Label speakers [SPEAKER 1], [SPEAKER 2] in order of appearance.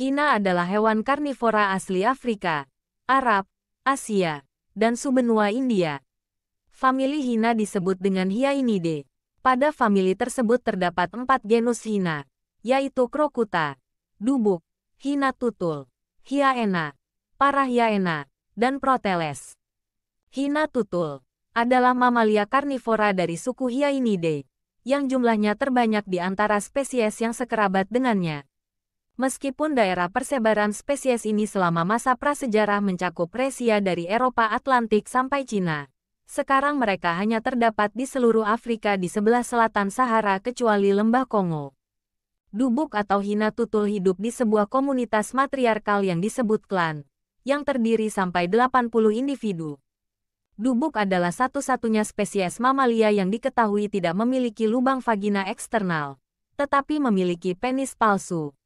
[SPEAKER 1] Hina adalah hewan karnivora asli Afrika, Arab, Asia, dan Sumenua India. Famili Hina disebut dengan Hyaenidae. Pada famili tersebut terdapat empat genus Hina, yaitu Krokuta, Dubuk, Hina Tutul, Hyaena, Parahyaena, dan Proteles. Hina Tutul adalah mamalia karnivora dari suku Hyaenidae, yang jumlahnya terbanyak di antara spesies yang sekerabat dengannya. Meskipun daerah persebaran spesies ini selama masa prasejarah mencakup resia dari Eropa Atlantik sampai Cina, sekarang mereka hanya terdapat di seluruh Afrika di sebelah selatan Sahara kecuali lembah Kongo. Dubuk atau hina tutul hidup di sebuah komunitas matriarkal yang disebut klan, yang terdiri sampai 80 individu. Dubuk adalah satu-satunya spesies mamalia yang diketahui tidak memiliki lubang vagina eksternal, tetapi memiliki penis palsu